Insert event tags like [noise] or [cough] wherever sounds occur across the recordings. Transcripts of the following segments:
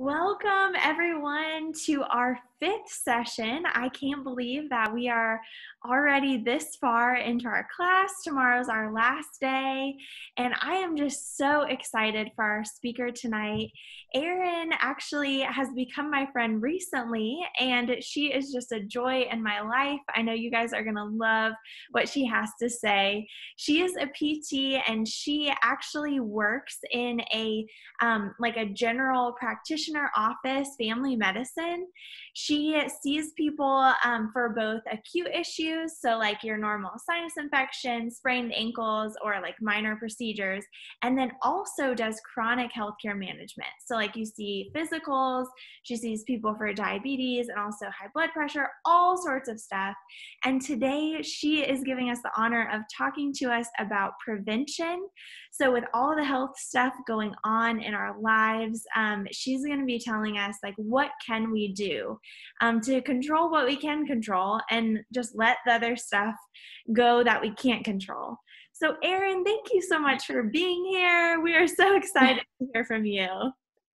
Welcome, everyone, to our fifth session. I can't believe that we are already this far into our class. Tomorrow's our last day, and I am just so excited for our speaker tonight. Erin actually has become my friend recently, and she is just a joy in my life. I know you guys are going to love what she has to say. She is a PT, and she actually works in a um, like a general practitioner in her office, family medicine. She sees people um, for both acute issues, so like your normal sinus infection, sprained ankles, or like minor procedures, and then also does chronic healthcare management. So, like you see physicals, she sees people for diabetes and also high blood pressure, all sorts of stuff. And today she is giving us the honor of talking to us about prevention. So, with all the health stuff going on in our lives, um, she's going going to be telling us like what can we do um, to control what we can control and just let the other stuff go that we can't control so aaron thank you so much for being here we are so excited to hear from you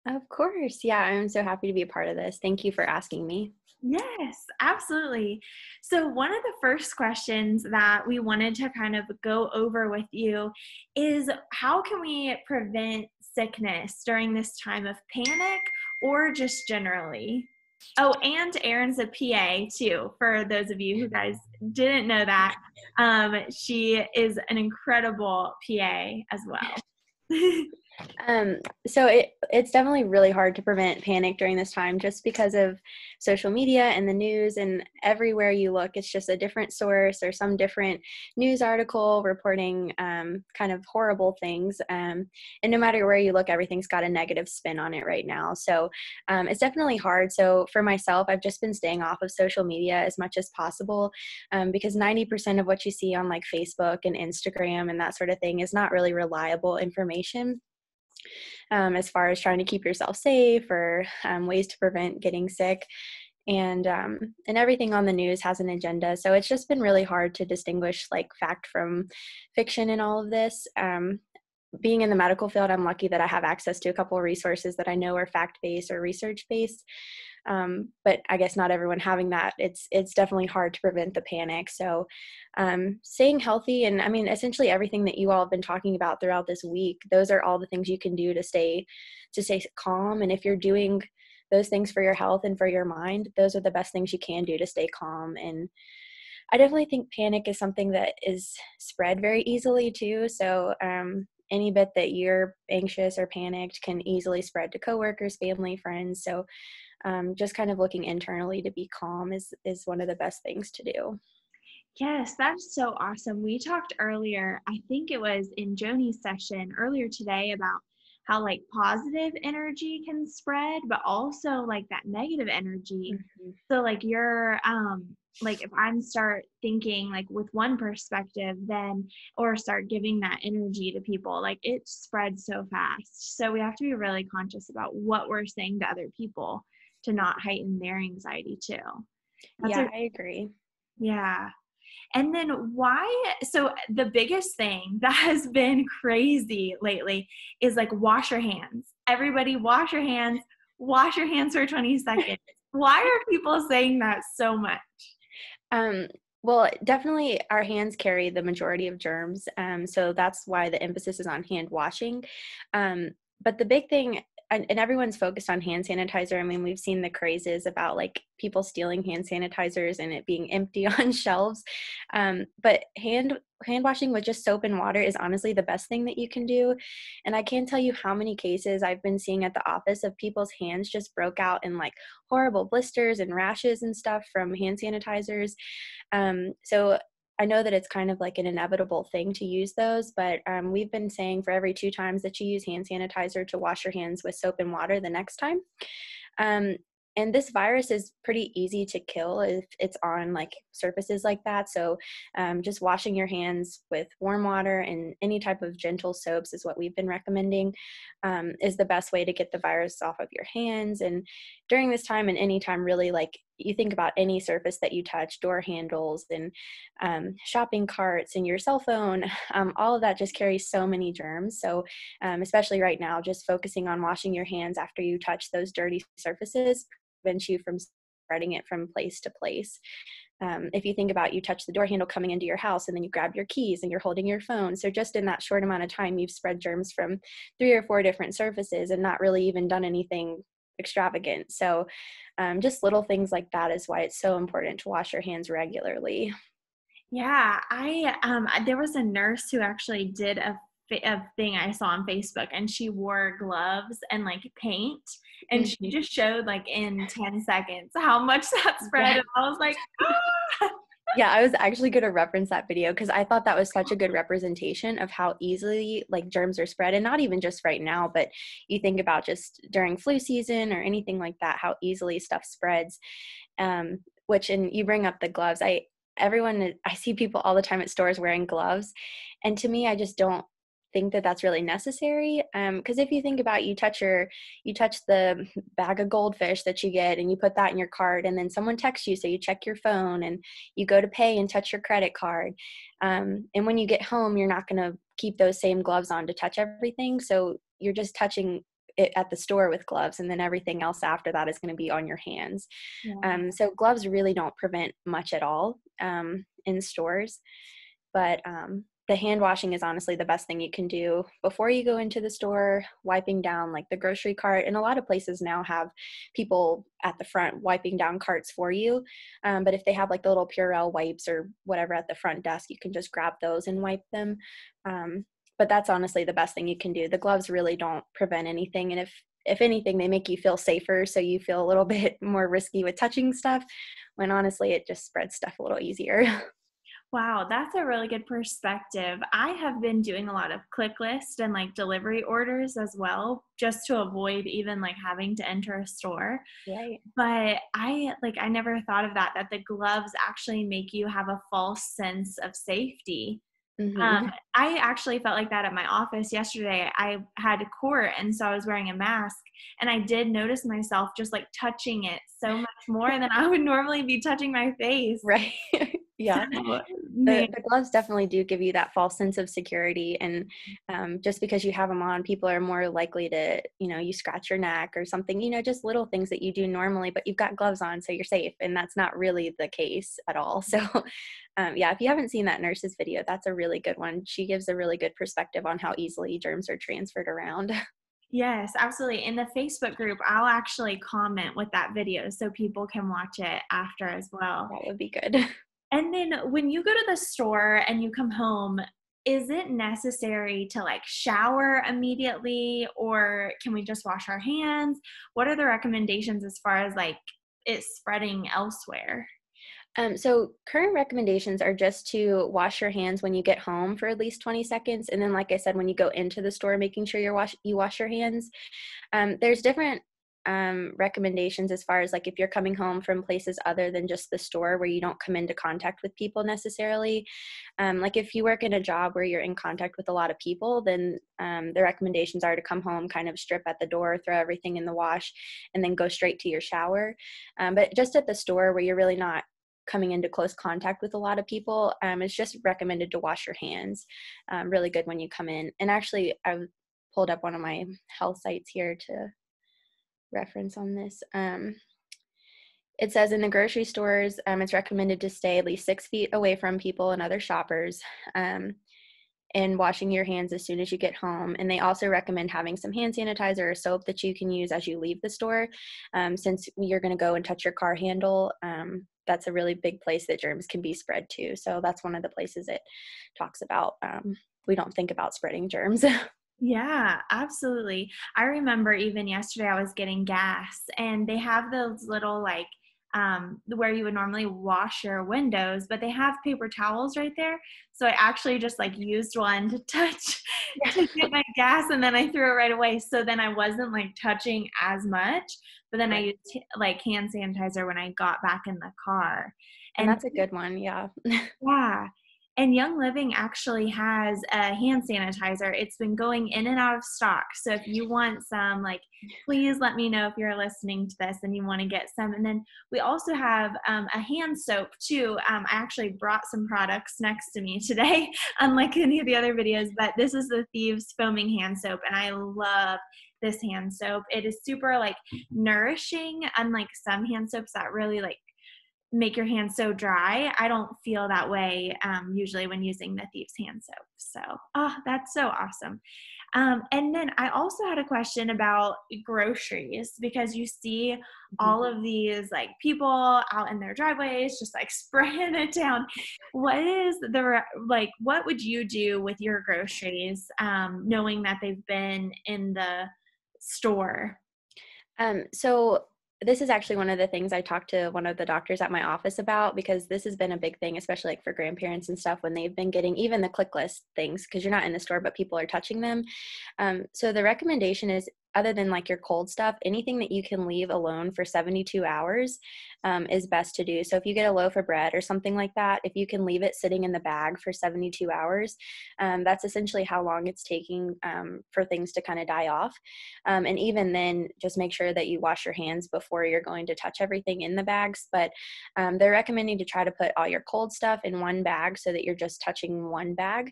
of course yeah i'm so happy to be a part of this thank you for asking me Yes, absolutely. So, one of the first questions that we wanted to kind of go over with you is how can we prevent sickness during this time of panic or just generally. Oh, and Erin's a PA too, for those of you who guys didn't know that. Um, she is an incredible PA as well. [laughs] Um, so it, it's definitely really hard to prevent panic during this time just because of social media and the news and everywhere you look, it's just a different source or some different news article reporting um, kind of horrible things. Um, and no matter where you look, everything's got a negative spin on it right now. So um, it's definitely hard. So for myself, I've just been staying off of social media as much as possible um, because 90% of what you see on like Facebook and Instagram and that sort of thing is not really reliable information um, as far as trying to keep yourself safe or um, ways to prevent getting sick. And um, and everything on the news has an agenda, so it's just been really hard to distinguish like fact from fiction in all of this. Um, being in the medical field, I'm lucky that I have access to a couple of resources that I know are fact based or research based. Um, but I guess not everyone having that, it's it's definitely hard to prevent the panic. So, um, staying healthy and I mean, essentially everything that you all have been talking about throughout this week, those are all the things you can do to stay to stay calm. And if you're doing those things for your health and for your mind, those are the best things you can do to stay calm and I definitely think panic is something that is spread very easily too. So um, any bit that you're anxious or panicked can easily spread to coworkers, family, friends. So um, just kind of looking internally to be calm is is one of the best things to do. Yes, that's so awesome. We talked earlier, I think it was in Joni's session earlier today about how like positive energy can spread, but also like that negative energy. Mm-hmm. So like your um like if i'm start thinking like with one perspective then or start giving that energy to people like it spreads so fast so we have to be really conscious about what we're saying to other people to not heighten their anxiety too That's yeah a, I agree yeah and then why so the biggest thing [laughs] that has been crazy lately is like wash your hands everybody wash your hands wash your hands for 20 seconds why are people saying that so much um, well, definitely our hands carry the majority of germs. Um, so that's why the emphasis is on hand washing. Um, but the big thing, and, and, everyone's focused on hand sanitizer. I mean, we've seen the crazes about like people stealing hand sanitizers and it being empty [laughs] on shelves. Um, but hand hand washing with just soap and water is honestly the best thing that you can do. And I can't tell you how many cases I've been seeing at the office of people's hands just broke out in like horrible blisters and rashes and stuff from hand sanitizers. Um, so I know that it's kind of like an inevitable thing to use those, but um, we've been saying for every two times that you use hand sanitizer to wash your hands with soap and water the next time. Um, and this virus is pretty easy to kill if it's on like surfaces like that. So um, just washing your hands with warm water and any type of gentle soaps is what we've been recommending um, is the best way to get the virus off of your hands. And during this time and any time really like you think about any surface that you touch, door handles and um, shopping carts and your cell phone, [laughs] um, all of that just carries so many germs. So um, especially right now, just focusing on washing your hands after you touch those dirty surfaces prevents you from spreading it from place to place. Um, if you think about you touch the door handle coming into your house and then you grab your keys and you're holding your phone so just in that short amount of time you've spread germs from three or four different surfaces and not really even done anything extravagant so um, just little things like that is why it's so important to wash your hands regularly yeah i um, there was a nurse who actually did a a thing I saw on Facebook and she wore gloves and like paint and mm-hmm. she just showed like in 10 seconds how much [laughs] that spread. Yeah. I was like, ah! yeah, I was actually going to reference that video because I thought that was such a good [laughs] representation of how easily like germs are spread and not even just right now, but you think about just during flu season or anything like that, how easily stuff spreads. Um, which, and you bring up the gloves. I, everyone i see people all the time at stores wearing gloves and to me i just don't think that that's really necessary because um, if you think about you touch your you touch the bag of goldfish that you get and you put that in your card and then someone texts you so you check your phone and you go to pay and touch your credit card um, and when you get home you're not going to keep those same gloves on to touch everything so you're just touching it at the store with gloves and then everything else after that is going to be on your hands yeah. um, so gloves really don't prevent much at all um, in stores but um, the hand washing is honestly the best thing you can do before you go into the store wiping down like the grocery cart and a lot of places now have people at the front wiping down carts for you um, but if they have like the little purell wipes or whatever at the front desk you can just grab those and wipe them um, but that's honestly the best thing you can do the gloves really don't prevent anything and if if anything they make you feel safer so you feel a little [laughs] bit more risky with touching stuff when honestly it just spreads stuff a little easier [laughs] Wow, that's a really good perspective. I have been doing a lot of click list and like delivery orders as well, just to avoid even like having to enter a store. Right. But I like I never thought of that that the gloves actually make you have a false sense of safety. Mm-hmm. Um, I actually felt like that at my office yesterday. I had a court, and so I was wearing a mask, and I did notice myself just like touching it so much more than I would normally be touching my face. Right. [laughs] yeah the, the, gloves definitely do give you that false sense of security and um, just because you have them on people are more likely to you know you scratch your neck or something you know just little things that you do normally but you've got gloves on so you're safe and that's not really the case at all [laughs] so um, yeah if you haven't seen that nurse's video that's a really good one she gives a really good perspective on how easily germs are transferred around [laughs] Yes, absolutely. In the Facebook group, I'll actually comment with that video so people can watch it after as well. That would be good. [laughs] And then when you go to the store and you come home, is it necessary to like shower immediately or can we just wash our hands? What are the recommendations as far as like it spreading elsewhere? Um, so, current recommendations are just to wash your hands when you get home for at least 20 seconds, and then, like I said, when you go into the store, making sure you wash you wash your hands. Um, there's different um, recommendations as far as like if you're coming home from places other than just the store where you don't come into contact with people necessarily. Um, like if you work in a job where you're in contact with a lot of people, then um, the recommendations are to come home, kind of strip at the door, throw everything in the wash, and then go straight to your shower. Um, but just at the store where you're really not coming into close contact with a lot of people, um, it's just recommended to wash your hands. Um, really good when you come in. And actually, I pulled up one of my health sites here to reference on this. Um, it says in the grocery stores, um, it's recommended to stay at least six feet away from people and other shoppers um, and washing your hands as soon as you get home. And they also recommend having some hand sanitizer or soap that you can use as you leave the store. Um, since you're going to go and touch your car handle, um, that's a really big place that germs can be spread to. So that's one of the places it talks about. Um, we don't think about spreading germs. [laughs] Yeah, absolutely. I remember even yesterday I was getting gas and they have those little like um, where you would normally wash your windows, but they have paper towels right there. So I actually just like used one to touch [laughs] to get [laughs] my gas and then I threw it right away. So then I wasn't like touching as much, but then I used like hand sanitizer when I got back in the car. And, and that's a good one. Yeah. [laughs] yeah. And Young Living actually has a hand sanitizer. It's been going in and out of stock. So if you want some, like, please let me know if you're listening to this and you want to get some. And then we also have um, a hand soap too. Um, I actually brought some products next to me today, [laughs] unlike any of the other videos, but this is the Thieves Foaming Hand Soap. And I love this hand soap. It is super like nourishing, unlike some hand soaps that really like make your hands so dry. I don't feel that way um, usually when using the Thieves Hand Soap. So, oh, that's so awesome. Um, and then I also had a question about groceries because you see mm-hmm. all of these like people out in their driveways just like [laughs] spraying it down. What is the like? What would you do with your groceries, um, knowing that they've been in the store? Um, so this is actually one of the things I talked to one of the doctors at my office about because this has been a big thing, especially like for grandparents and stuff when they've been getting even the click list things because you're not in the store but people are touching them. Um, so the recommendation is other than like your cold stuff, anything that you can leave alone for 72 hours um, is best to do. So if you get a loaf of bread or something like that, if you can leave it sitting in the bag for 72 hours, um, that's essentially how long it's taking um, for things to kind of die off. Um, and even then, just make sure that you wash your hands before you're going to touch everything in the bags. But um, they're recommending to try to put all your cold stuff in one bag so that you're just touching one bag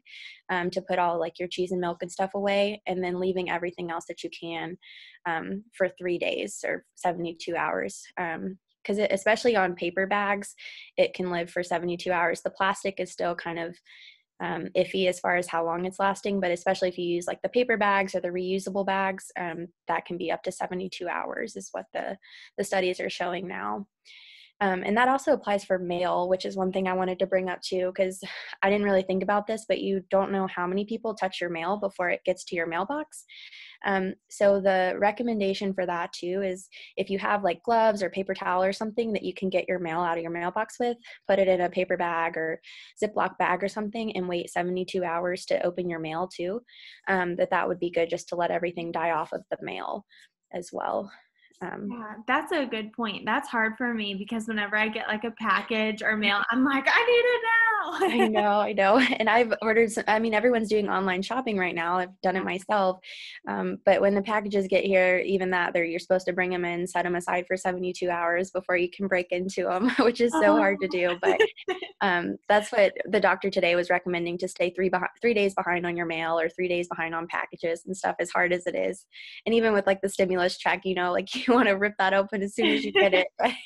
um, to put all like your cheese and milk and stuff away and then leaving everything else that you can um, for three days or 72 hours. because um, especially on paper bags, it can live for 72 hours. The plastic is still kind of um, iffy as far as how long it's lasting, but especially if you use like the paper bags or the reusable bags, um, that can be up to 72 hours is what the, the studies are showing now. Um, and that also applies for mail, which is one thing I wanted to bring up too, because [sighs] I didn't really think about this, but you don't know how many people touch your mail before it gets to your mailbox. Um, so the recommendation for that too is if you have like gloves or paper towel or something that you can get your mail out of your mailbox with, put it in a paper bag or Ziploc bag or something, and wait 72 hours to open your mail too. Um, that that would be good just to let everything die off of the mail as well. Um, yeah, that's a good point. That's hard for me because whenever I get like a package or mail, I'm like, I need it now. I know, I know. [laughs] And I've [laughs] ordered, some, I mean, everyone's doing online shopping right now. I've done it myself. Um, but when the packages get here, even that, they're, you're supposed to bring them in, set them aside for 72 hours before you can break into them, [laughs] which is so oh. hard to do. But um, that's what the doctor today was recommending to stay three, three days behind on your mail or three days behind on packages and stuff, as hard as it is. And even with like the stimulus check, you know, like you want to rip that open as soon as you get it. But [laughs]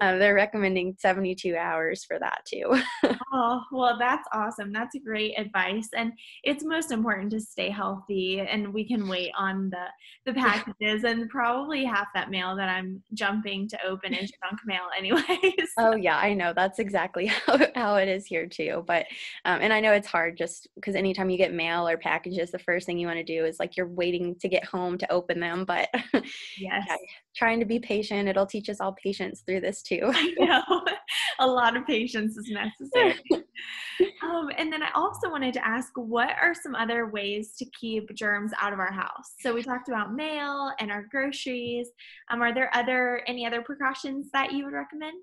um, they're recommending 72 hours for that too. [laughs] oh, well, that's awesome. That's great advice. And it's most important to stay healthy. And we can wait on the, the [laughs] packages and probably half that mail that I'm jumping to open is junk mail, anyways. Oh, yeah, I know. That's exactly how, how it is here too. But, um, and I know it's hard just because anytime you get mail or packages, the first thing you want to do is like you're waiting to get home to open them. But yes. Yeah, trying to be patient. It'll teach us all patience through this too. [laughs] I know. A lot of patience is necessary. [laughs] um, and then I also wanted to ask what are some other ways to keep germs out of our house? So we talked about mail and our groceries. Um, are there other any other precautions that you would recommend?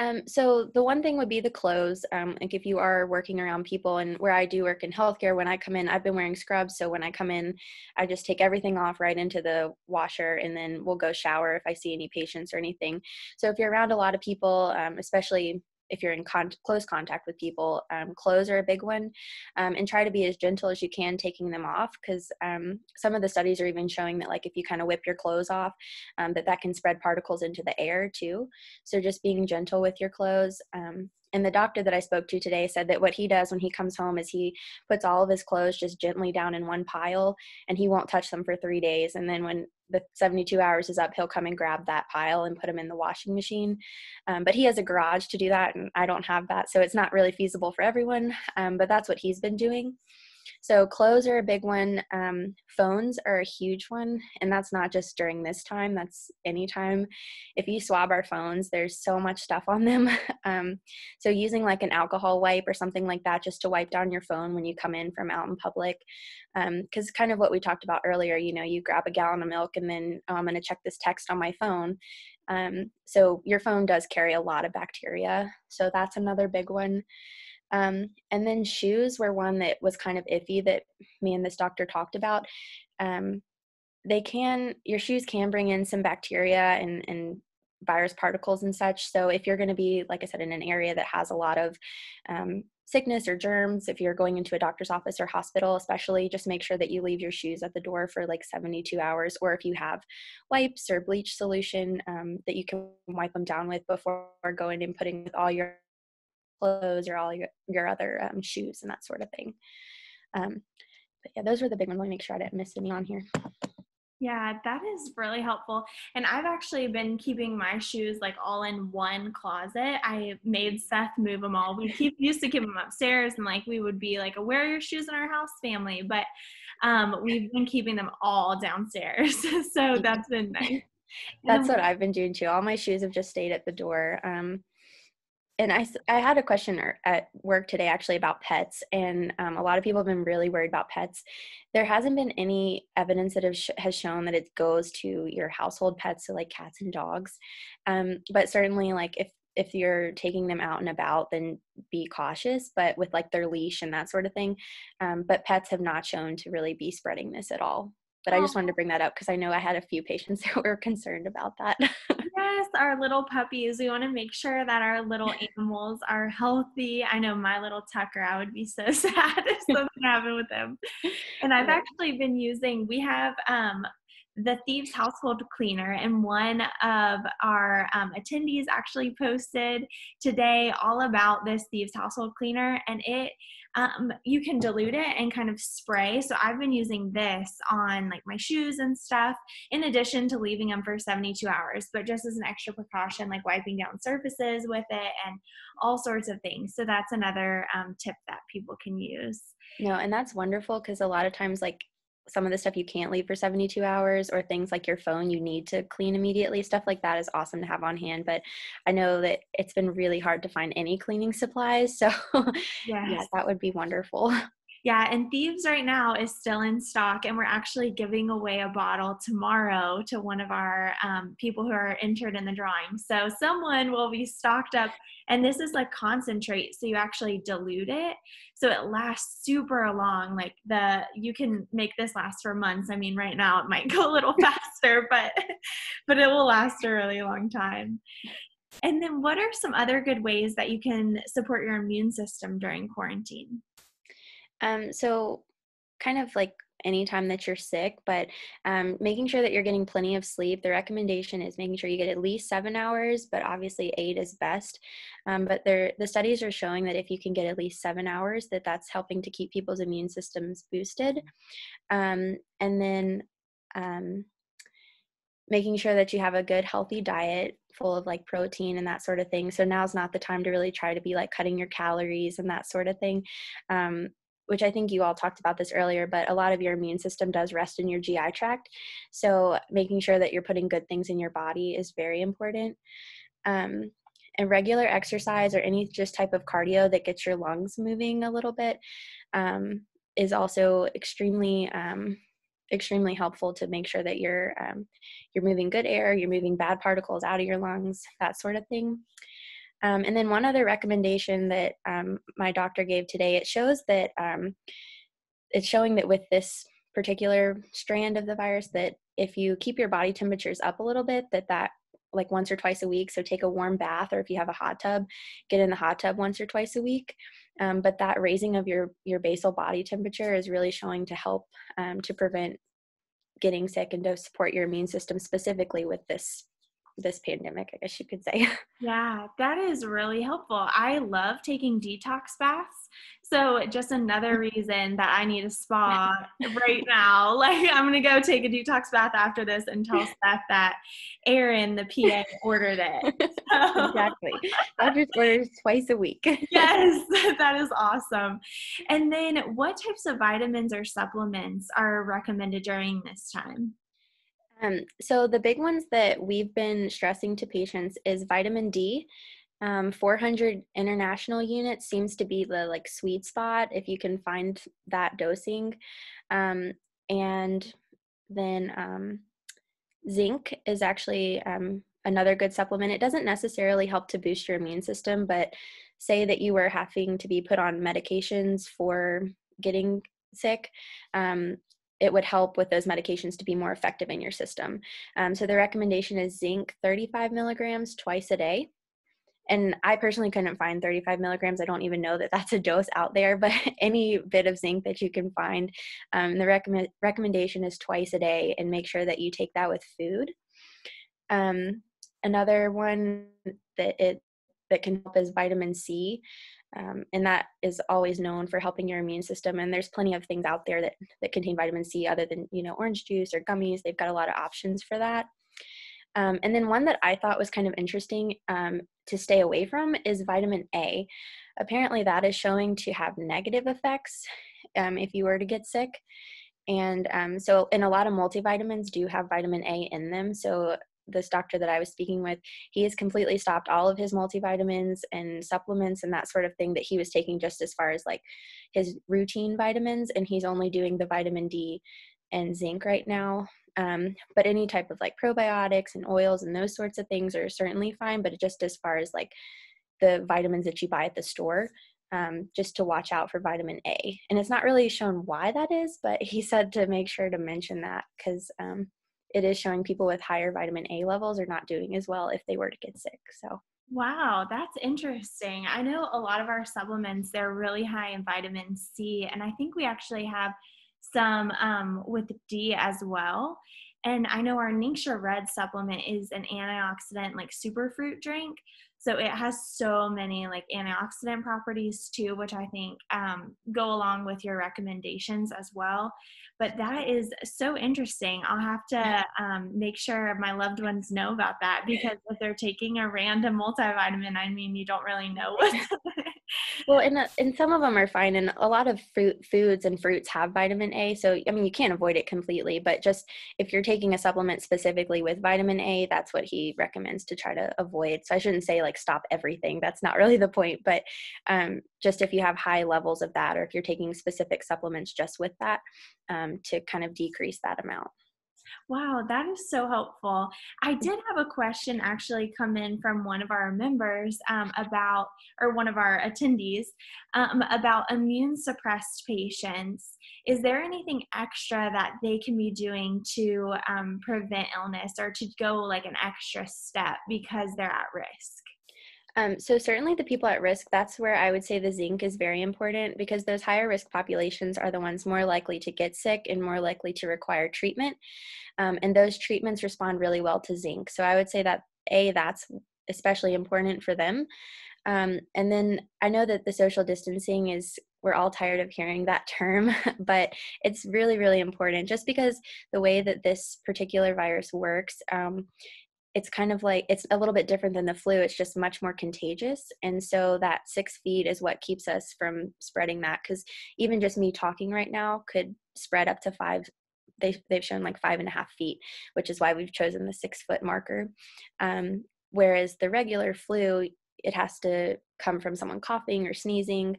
Um, so the one thing would be the clothes. Um, like if you are working around people, and where I do work in healthcare, when I come in, I've been wearing scrubs. So when I come in, I just take everything off right into the washer, and then we'll go shower if I see any patients or anything. So if you're around a lot of people, um, especially if you're in con- close contact with people. Um, clothes are a big one, um, and try to be as gentle as you can taking them off because um, some of the studies are even showing that like if you kind of whip your clothes off, um, that that can spread particles into the air too. So just being gentle with your clothes. Um, and the doctor that I spoke to today said that what he does when he comes home is he puts all of his clothes just gently down in one pile and he won't touch them for three days. And then when the 72 hours is up, he'll come and grab that pile and put them in the washing machine. Um, but he has a garage to do that, and I don't have that. So it's not really feasible for everyone, um, but that's what he's been doing. So clothes are a big one. Um, phones are a huge one, and that's not just during this time. That's anytime. If you swab our phones, there's so much stuff on them. [laughs] um, so using like an alcohol wipe or something like that just to wipe down your phone when you come in from out in public, because um, kind of what we talked about earlier. You know, you grab a gallon of milk and then oh, I'm going to check this text on my phone. Um, so your phone does carry a lot of bacteria. So that's another big one. Um, and then shoes were one that was kind of iffy that me and this doctor talked about. Um, they can, your shoes can bring in some bacteria and, and virus particles and such. So if you're going to be, like I said, in an area that has a lot of um, sickness or germs, if you're going into a doctor's office or hospital, especially, just make sure that you leave your shoes at the door for like 72 hours. Or if you have wipes or bleach solution um, that you can wipe them down with before going and putting with all your clothes or all your, your other um, shoes and that sort of thing. Um, but yeah, those were the big ones. Let me make sure I didn't miss any on here. Yeah, that is really helpful. And I've actually been keeping my shoes like all in one closet. I made Seth move them all. We keep used to keep them upstairs and like we would be like a wear your shoes in our house family, but um, we've been keeping them all downstairs. [laughs] so that's been nice. That's um what I've been doing too. All my shoes have just stayed at the door. Um, and I, I had a question er, at work today actually about pets and um, a lot of people have been really worried about pets there hasn't been any evidence that sh- has shown that it goes to your household pets so like cats and dogs um, but certainly like if if you're taking them out and about then be cautious but with like their leash and that sort of thing um, but pets have not shown to really be spreading this at all but oh. i just oh. wanted to bring that up because i know i had a few patients [laughs] that were concerned about that our little puppies, we want to make sure that our little [laughs] animals are healthy. I know my little Tucker, I would be so [laughs] sad if something [laughs] happened with him. And I've actually been using, we have um, the Thieves Household Cleaner, and one of our um, attendees actually posted today all about this Thieves Household Cleaner, and it um, you can dilute it and kind of spray. So I've been using this on like my shoes and stuff, in addition to leaving them for 72 hours, but just as an extra precaution, like wiping down surfaces with it and all sorts of things. So that's another um, tip that people can use. No, and that's wonderful because a lot of times, like some of the stuff you can't leave for 72 hours or things like your phone you need to clean immediately stuff like that is awesome to have on hand but i know that it's been really hard to find any cleaning supplies so [laughs] yes, yes that would be wonderful [laughs] Yeah, and Thieves right now is still in stock, and we're actually giving away a bottle tomorrow to one of our um, people who are entered in the drawing. So someone will be stocked up, and this is like concentrate, so you actually dilute it, so it lasts super long. Like the you can make this last for months. I mean, right now it might [laughs] go a little [laughs] faster, but [laughs] but it will last a really long time. And then, what are some other good ways that you can support your immune system during quarantine? Um, so, kind of like anytime that you're sick, but um, making sure that you're getting plenty of sleep. The recommendation is making sure you get at least seven hours, but obviously eight is best. Um, but there, the studies are showing that if you can get at least seven hours, that that's helping to keep people's immune systems boosted. Mm-hmm. Um, and then um, making sure that you have a good healthy diet full of like protein and that sort of thing so now's not the time to really try to be like cutting your calories and that sort of thing um, which I think you all talked about this earlier, but a lot of your immune system does rest in your GI tract. So making sure that you're putting good things in your body is very important. Um, and regular exercise or any just type of cardio that gets your lungs moving a little bit um, is also extremely um, extremely helpful to make sure that you're um, you're moving good air, you're moving bad particles out of your lungs, that sort of thing. Um, and then one other recommendation that um, my doctor gave today, it shows that um, it's showing that with this particular strand of the virus, that if you keep your body temperatures up a little bit, that that like once or twice a week. So take a warm bath, or if you have a hot tub, get in the hot tub once or twice a week. Um, but that raising of your your basal body temperature is really showing to help um, to prevent getting sick and to support your immune system specifically with this this pandemic, I guess you could say. [laughs] Yeah, that is really helpful. I love taking detox baths. So, just another mm-hmm. reason that I need a spa right now. [laughs] Like, I'm going to go take a detox bath after this and tell Steph [laughs] that Aaron, the PA, ordered it. So. exactly. just ordered twice a week. yes, that is awesome. And then, what types of vitamins or supplements are recommended during this time? Um, so the big ones that we've been stressing to patients is vitamin D. Um, 400 international units seems to be the like sweet spot if you can find that dosing, um, and then um, zinc is actually um, another good supplement. It doesn't necessarily help to boost your immune system, but say that you were having to be put on medications for getting sick, um, it would help with those medications to be more effective in your system. Um, so the recommendation is zinc 35 milligrams twice a day. And I personally couldn't find 35 milligrams. I don't even know that that's a dose out there, but [laughs] any bit of zinc that you can find. Um, the recommend, recommendation is twice a day and make sure that you take that with food. Um, another one that it that can help is vitamin C. Um, and that is always known for helping your immune system. And there's plenty of things out there that, that contain vitamin C other than, you know, orange juice or gummies. They've got a lot of options for that. Um, and then one that I thought was kind of interesting um, to stay away from is vitamin A. Apparently, that is showing to have negative effects um, if you were to get sick. And um, so, and a lot of multivitamins do have vitamin A in them. So, this doctor that I was speaking with, he has completely stopped all of his multivitamins and supplements and that sort of thing that he was taking just as far as like his routine vitamins. And he's only doing the vitamin D and zinc right now. Um, but any type of like probiotics and oils and those sorts of things are certainly fine. But just as far as like the vitamins that you buy at the store, um, just to watch out for vitamin A. And it's not really shown why that is, but he said to make sure to mention that because um, it is showing people with higher vitamin A levels are not doing as well if they were to get sick. So, wow, that's interesting. I know a lot of our supplements, they're really high in vitamin C, and I think we actually have some um, with D as well. And I know our Ningxia Red supplement is an antioxidant like superfruit drink. So it has so many like antioxidant properties too, which I think um, go along with your recommendations as well. But that is so interesting. I'll have to um, make sure my loved ones know about that because if they're taking a random multivitamin, I mean, you don't really know what. [laughs] [laughs] well, and uh, and some of them are fine, and a lot of fruit foods and fruits have vitamin A. So I mean, you can't avoid it completely, but just if you're taking a supplement specifically with vitamin A, that's what he recommends to try to avoid. So I shouldn't say like stop everything. That's not really the point, but um, just if you have high levels of that, or if you're taking specific supplements just with that, um, to kind of decrease that amount. Wow, that is so helpful. I did have a question actually come in from one of our members um, about, or one of our attendees, um, about immune suppressed patients. Is there anything extra that they can be doing to um, prevent illness or to go like an extra step because they're at risk? Um, so, certainly the people at risk, that's where I would say the zinc is very important because those higher risk populations are the ones more likely to get sick and more likely to require treatment. Um, and those treatments respond really well to zinc. So, I would say that A, that's especially important for them. Um, and then I know that the social distancing is, we're all tired of hearing that [laughs] term, but it's really, really important just because the way that this particular virus works, um, it's kind of like it's a little bit different than the flu it's just much more contagious and so that six feet is what keeps us from spreading that because even just me talking right now could spread up to five they, they've shown like five and a half feet which is why we've chosen the six foot marker um, whereas the regular flu it has to come from someone coughing or sneezing.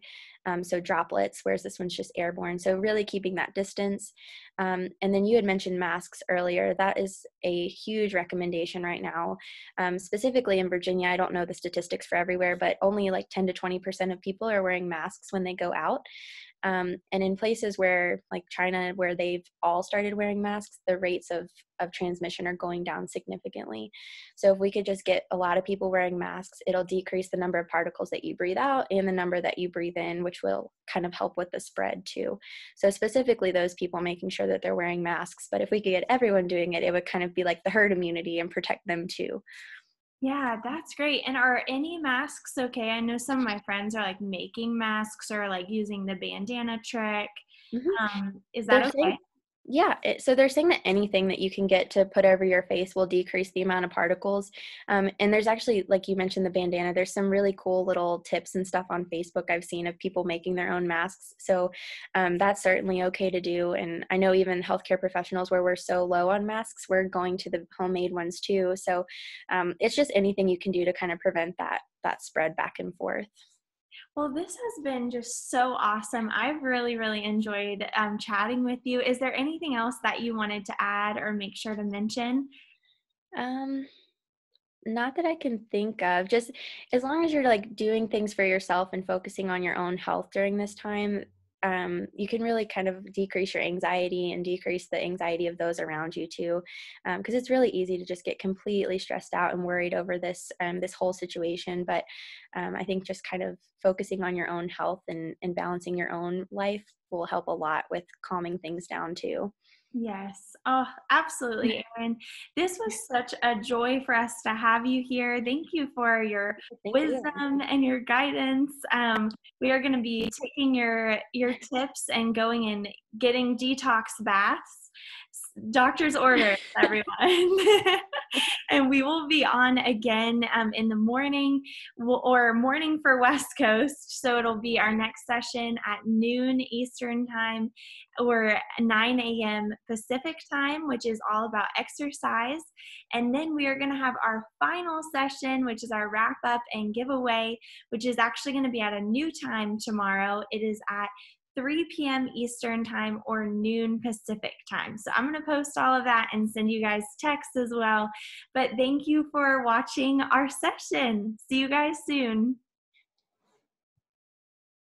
Um, so droplets, whereas this one's just airborne. So really keeping that distance. Um, and then you had mentioned masks earlier. That is a huge recommendation right now. Um, specifically in Virginia, I don't know the statistics for everywhere, but only like 10 to 20% of people are wearing masks when they go out. Um, and in places where, like China, where they've all started wearing masks, the rates of, of transmission are going down significantly. So, if we could just get a lot of people wearing masks, it'll decrease the number of particles that you breathe out and the number that you breathe in, which will kind of help with the spread too. So, specifically, those people making sure that they're wearing masks. But if we could get everyone doing it, it would kind of be like the herd immunity and protect them too. Yeah, that's great. And are any masks okay? I know some of my friends are like making masks or like using the bandana trick. Mm-hmm. Um, is that They're okay? yeah, it, so they're saying that anything that you can get to put over your face will decrease the amount of particles. Um, and there's actually, like you mentioned, the bandana. There's some really cool little tips and stuff on Facebook I've seen of people making their own masks. So um, that's certainly okay to do. And I know even healthcare professionals, where we're so low on masks, we're going to the homemade ones too. So um, it's just anything you can do to kind of prevent that that spread back and forth. Well, this has been just so awesome. I've really, really enjoyed um, chatting with you. Is there anything else that you wanted to add or make sure to mention? Um, not that I can think of. Just as long as you're like doing things for yourself and focusing on your own health during this time, um, you can really kind of decrease your anxiety and decrease the anxiety of those around you too, because um, it's really easy to just get completely stressed out and worried over this um, this whole situation. But um, I think just kind of focusing on your own health and, and balancing your own life will help a lot with calming things down too. Yes. Oh, absolutely, [laughs] Erin. This was [laughs] such a joy for us to have you here. Thank you for your Thank wisdom you. and your guidance. Um, we are going to be taking your your tips and going and getting detox baths doctor's orders, everyone. [laughs] and we will be on again um, in the morning or morning for West Coast. So it'll be our next session at noon Eastern time or 9 a.m. Pacific time, which is all about exercise. And then we are going to have our final session, which is our wrap up and giveaway, which is actually going to be at a new time tomorrow. It is at 3 p.m. Eastern time or noon Pacific time. So I'm going to post all of that and send you guys texts as well. But thank you for watching our session. See you guys soon.